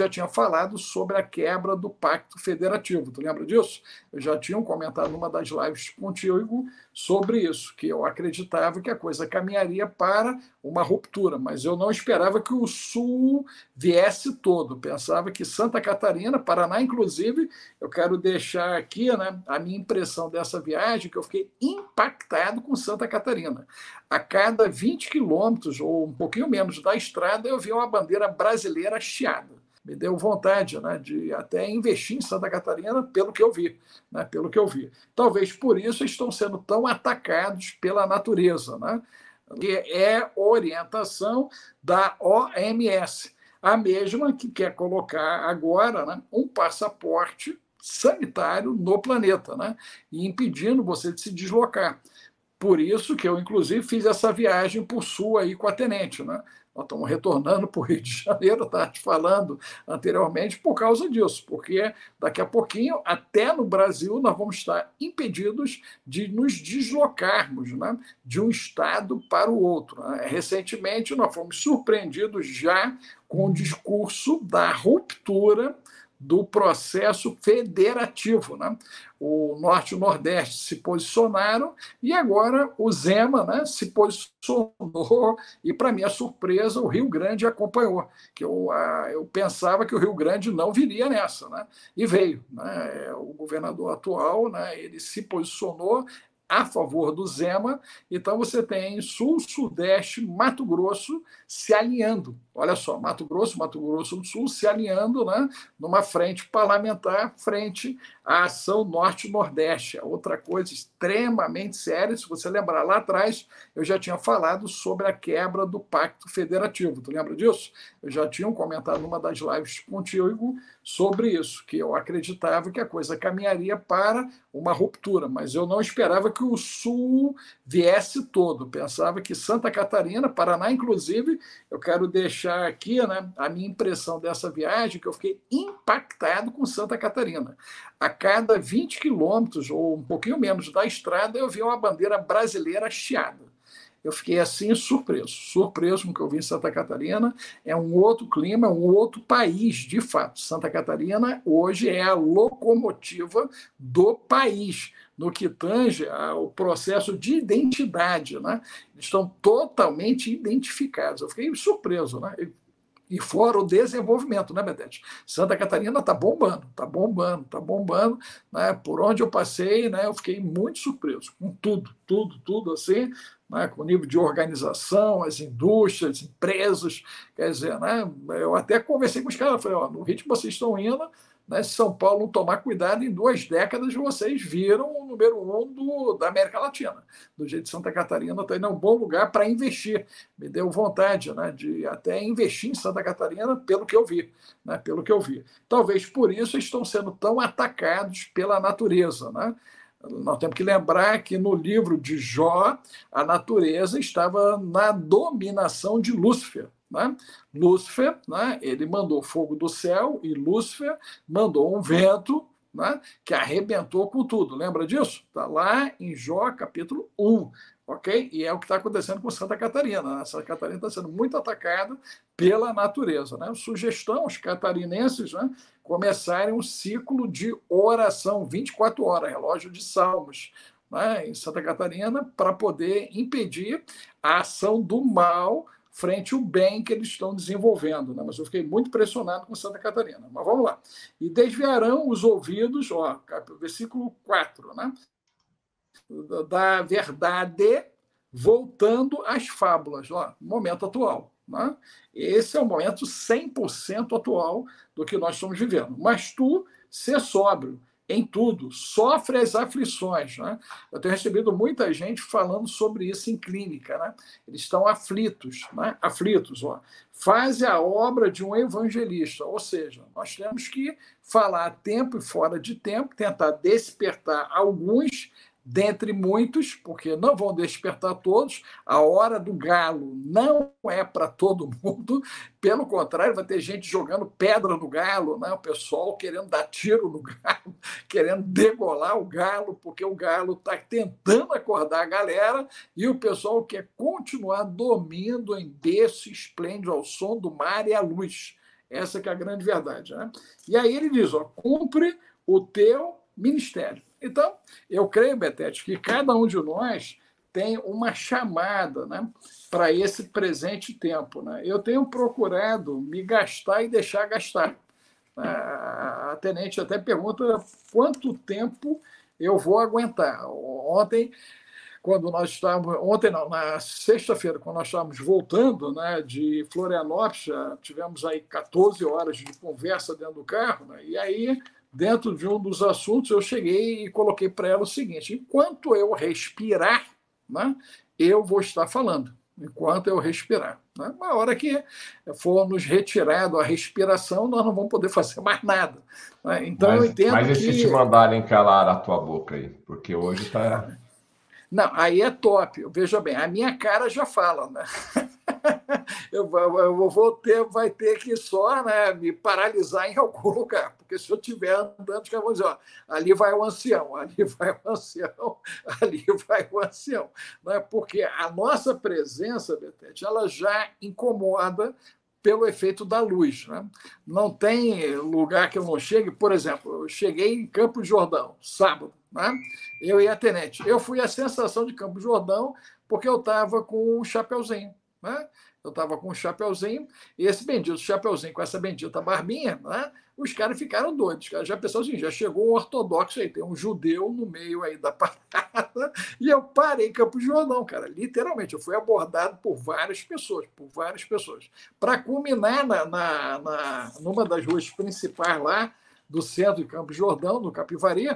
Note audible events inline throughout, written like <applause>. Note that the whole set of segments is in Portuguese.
já tinha falado sobre a quebra do pacto federativo. Tu lembra disso? Eu já tinha comentado numa das lives contigo sobre isso, que eu acreditava que a coisa caminharia para uma ruptura, mas eu não esperava que o Sul viesse todo. Pensava que Santa Catarina, Paraná, inclusive, eu quero deixar aqui né, a minha impressão dessa viagem, que eu fiquei impactado com Santa Catarina. A cada 20 quilômetros, ou um pouquinho menos, da estrada, eu via uma bandeira brasileira chiada me deu vontade né, de até investir em Santa Catarina, pelo que eu vi, né, pelo que eu vi. Talvez por isso estão sendo tão atacados pela natureza, né, que é orientação da OMS, a mesma que quer colocar agora né, um passaporte sanitário no planeta, né, e impedindo você de se deslocar. Por isso que eu, inclusive, fiz essa viagem por sul aí com a Tenente, né? Nós estamos retornando para o Rio de Janeiro, estava tá te falando anteriormente, por causa disso, porque daqui a pouquinho, até no Brasil, nós vamos estar impedidos de nos deslocarmos né, de um estado para o outro. Né? Recentemente, nós fomos surpreendidos já com o discurso da ruptura do processo federativo. Né? O Norte e o Nordeste se posicionaram e agora o Zema né, se posicionou e, para minha surpresa, o Rio Grande acompanhou. Que eu, ah, eu pensava que o Rio Grande não viria nessa, né? e veio. Né? É, o governador atual né, ele se posicionou, a favor do Zema. Então você tem Sul, Sudeste, Mato Grosso se alinhando. Olha só, Mato Grosso, Mato Grosso do Sul se alinhando né, numa frente parlamentar, frente à ação Norte-Nordeste. É outra coisa extremamente séria, se você lembrar lá atrás, eu já tinha falado sobre a quebra do Pacto Federativo. Tu lembra disso? Eu já tinha comentado numa das lives contigo sobre isso, que eu acreditava que a coisa caminharia para uma ruptura, mas eu não esperava que o Sul viesse todo. Pensava que Santa Catarina, Paraná, inclusive, eu quero deixar aqui né, a minha impressão dessa viagem, que eu fiquei impactado com Santa Catarina. A cada 20 quilômetros, ou um pouquinho menos, da estrada, eu vi uma bandeira brasileira chiada eu fiquei assim surpreso, surpreso com o que eu vi em Santa Catarina. É um outro clima, é um outro país, de fato. Santa Catarina hoje é a locomotiva do país no que tange ao processo de identidade, né? Eles estão totalmente identificados. Eu fiquei surpreso, né? E fora o desenvolvimento, né, Bedete? Santa Catarina está bombando, está bombando, está bombando. Né? Por onde eu passei, né, eu fiquei muito surpreso com tudo, tudo, tudo assim, né, com o nível de organização, as indústrias, as empresas. Quer dizer, né, eu até conversei com os caras, falei, ó, no ritmo vocês estão indo, né, se São Paulo tomar cuidado, em duas décadas vocês viram o número um do, da América Latina. Do jeito que Santa Catarina está indo é um bom lugar para investir. Me deu vontade né, de até investir em Santa Catarina, pelo que eu vi. Né, pelo que eu vi. Talvez por isso estão sendo tão atacados pela natureza. Né? Nós temos que lembrar que no livro de Jó, a natureza estava na dominação de Lúcifer. Né? Lúcifer, né? ele mandou fogo do céu e Lúcifer mandou um vento né? que arrebentou com tudo. Lembra disso? Está lá em Jó, capítulo 1. Ok? E é o que está acontecendo com Santa Catarina. Né? Santa Catarina está sendo muito atacada pela natureza. Né? Sugestão aos catarinenses né? começarem um ciclo de oração 24 horas, relógio de salmos. Né? em Santa Catarina, para poder impedir a ação do mal frente o bem que eles estão desenvolvendo. Né? Mas eu fiquei muito impressionado com Santa Catarina. Mas vamos lá. E desviarão os ouvidos, ó, versículo 4, né? da verdade voltando às fábulas, ó, momento atual. Né? Esse é o momento 100% atual do que nós estamos vivendo. Mas tu, ser sóbrio em tudo, sofre as aflições. Né? Eu tenho recebido muita gente falando sobre isso em clínica. Né? Eles estão aflitos, né? aflitos. Ó. Faz a obra de um evangelista, ou seja, nós temos que falar a tempo e fora de tempo, tentar despertar alguns dentre muitos, porque não vão despertar todos. A hora do galo não é para todo mundo, pelo contrário, vai ter gente jogando pedra no galo, né? o pessoal querendo dar tiro no galo, <laughs> querendo degolar o galo, porque o galo está tentando acordar a galera e o pessoal quer continuar dormindo em berço esplêndido ao som do mar e à luz. Essa que é a grande verdade. Né? E aí ele diz: ó, cumpre o teu ministério. Então, eu creio, Betete, que cada um de nós tem uma chamada né, para esse presente tempo. Né? Eu tenho procurado me gastar e deixar gastar. A tenente até pergunta quanto tempo eu vou aguentar. Ontem, quando nós estávamos, ontem não, na sexta-feira, quando nós estávamos voltando né, de Florianópolis, tivemos aí 14 horas de conversa dentro do carro, né, e aí dentro de um dos assuntos, eu cheguei e coloquei para ela o seguinte: enquanto eu respirar, né, eu vou estar falando, enquanto eu respirar. Né? Uma hora que for nos retirado a respiração, nós não vamos poder fazer mais nada. Né? Então mas, eu entendo. Mas e se te mandarem calar a tua boca aí? Porque hoje está. Não, aí é top. Veja bem, a minha cara já fala, né? <laughs> eu, eu vou ter, vai ter que só né, me paralisar em algum lugar, porque se eu estiver andando, eu vou dizer, ó, ali vai o ancião, <laughs> ali vai o ancião, ali vai o ancião. Né? Porque a nossa presença, Betete, ela já incomoda pelo efeito da luz. Né? Não tem lugar que eu não chegue. Por exemplo, eu cheguei em Campo Jordão, sábado, né? eu e a tenente. Eu fui a sensação de Campo Jordão porque eu estava com um chapeuzinho. Né? Eu estava com um chapeuzinho, e esse bendito chapeuzinho com essa bendita barbinha, né? os caras ficaram doidos. Os caras já pensaram assim, já chegou um ortodoxo aí, tem um judeu no meio aí da <laughs> parada, e eu parei em Campos Jordão, cara. Literalmente, eu fui abordado por várias pessoas, por várias pessoas. Para culminar na, na, na, numa das ruas principais lá, do centro de Campos Jordão, no Capivari,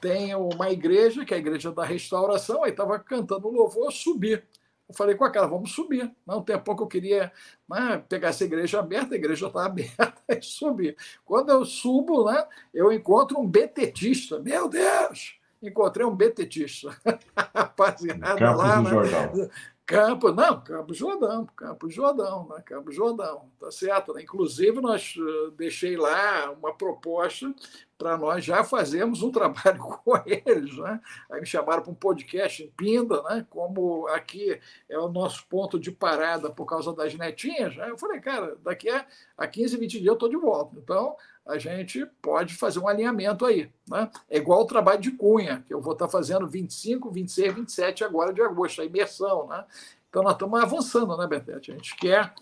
tem uma igreja, que é a Igreja da Restauração, aí estava cantando louvor, subir. subi eu falei com a cara, vamos subir. Não, tem pouco eu queria né, pegar essa igreja aberta, a igreja está <laughs> aberta e subir. Quando eu subo, né, eu encontro um betetista. Meu Deus! Encontrei um betetista. <laughs> Rapaziada lá. Do né? Jordão. Campo, não, Campo Jordão, Campo Jordão, né? Campo Jordão, tá certo? Né? Inclusive, nós eh, deixei lá uma proposta para nós já fazermos um trabalho <laughs> com eles. Né? Aí me chamaram para um podcast em Pinda, né? como aqui é o nosso ponto de parada por causa das netinhas. Né? Eu falei, cara, daqui a, a 15, 20 dias eu estou de volta. Então, a gente pode fazer um alinhamento aí. Né? É igual o trabalho de Cunha, que eu vou estar tá fazendo 25, 26, 27 agora de agosto, a imersão. Né? Então, nós estamos avançando, né, Betete? A gente quer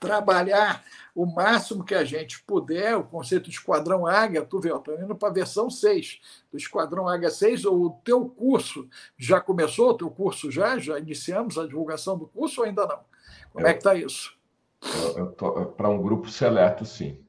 trabalhar o máximo que a gente puder o conceito de Esquadrão Águia. Tu vê, estou indo para a versão 6 do Esquadrão Águia 6. Ou o teu curso já começou? O teu curso já? Já iniciamos a divulgação do curso ou ainda não? Como é eu, tá é que está isso? Para um grupo seleto, sim.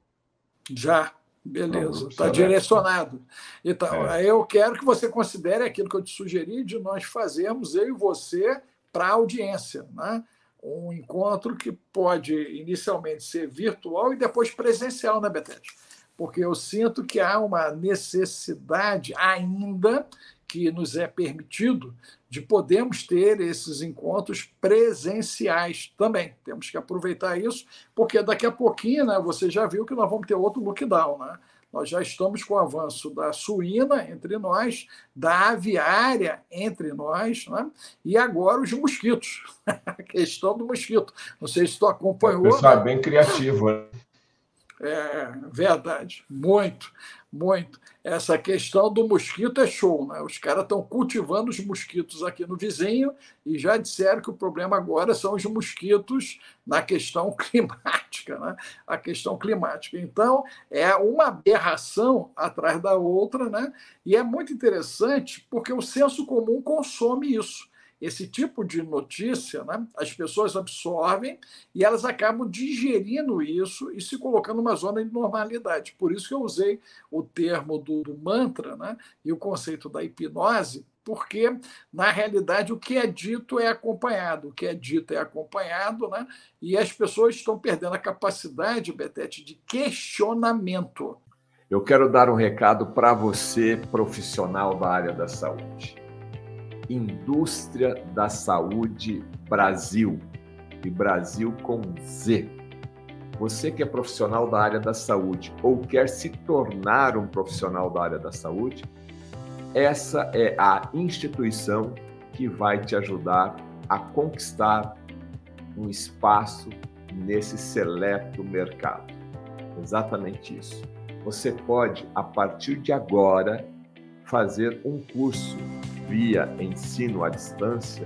Já. Beleza, está direcionado. Então, é. eu quero que você considere aquilo que eu te sugeri de nós fazermos, eu e você, para a audiência. Né? um encontro que pode inicialmente ser virtual e depois presencial, né, Betete? Porque eu sinto que há uma necessidade ainda que nos é permitido de podermos ter esses encontros presenciais também. Temos que aproveitar isso, porque daqui a pouquinho, né, você já viu que nós vamos ter outro lockdown, né? Nós já estamos com o avanço da suína entre nós, da aviária entre nós, né? e agora os mosquitos. <laughs> a questão do mosquito. Não sei se tu acompanhou. É, pessoal, né? é bem criativo. Né? É verdade, muito, muito. Essa questão do mosquito é show, né? Os caras estão cultivando os mosquitos aqui no vizinho e já disseram que o problema agora são os mosquitos na questão <laughs> climática, né? A questão climática. Então, é uma aberração atrás da outra, né? E é muito interessante porque o senso comum consome isso esse tipo de notícia, né, as pessoas absorvem e elas acabam digerindo isso e se colocando numa zona de normalidade. Por isso que eu usei o termo do, do mantra né, e o conceito da hipnose, porque, na realidade, o que é dito é acompanhado, o que é dito é acompanhado, né? e as pessoas estão perdendo a capacidade, Betete, de questionamento. Eu quero dar um recado para você, profissional da área da saúde. Indústria da Saúde Brasil, e Brasil com Z. Você que é profissional da área da saúde ou quer se tornar um profissional da área da saúde, essa é a instituição que vai te ajudar a conquistar um espaço nesse seleto mercado. Exatamente isso. Você pode, a partir de agora, fazer um curso via ensino à distância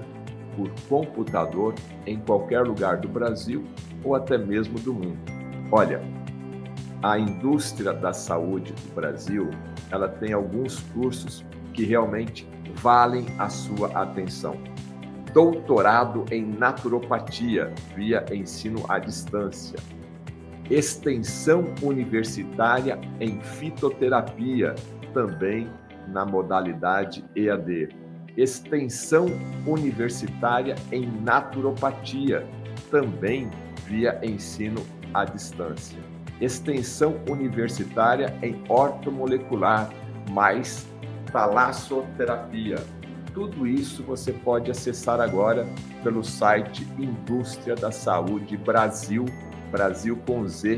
por computador em qualquer lugar do Brasil ou até mesmo do mundo. Olha, a indústria da saúde do Brasil, ela tem alguns cursos que realmente valem a sua atenção. Doutorado em naturopatia via ensino à distância. Extensão universitária em fitoterapia também na modalidade EAD. Extensão universitária em naturopatia, também via ensino à distância. Extensão universitária em ortomolecular, mais talassoterapia. Tudo isso você pode acessar agora pelo site Indústria da Saúde Brasil, Brasil com Z,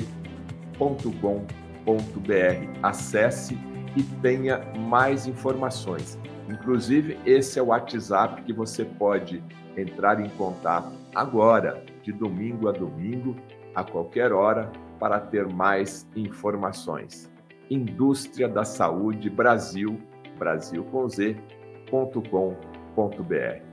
Acesse e tenha mais informações. Inclusive, esse é o WhatsApp que você pode entrar em contato agora, de domingo a domingo, a qualquer hora, para ter mais informações. Indústria da Saúde Brasil, Brasil com Z, ponto com, ponto BR.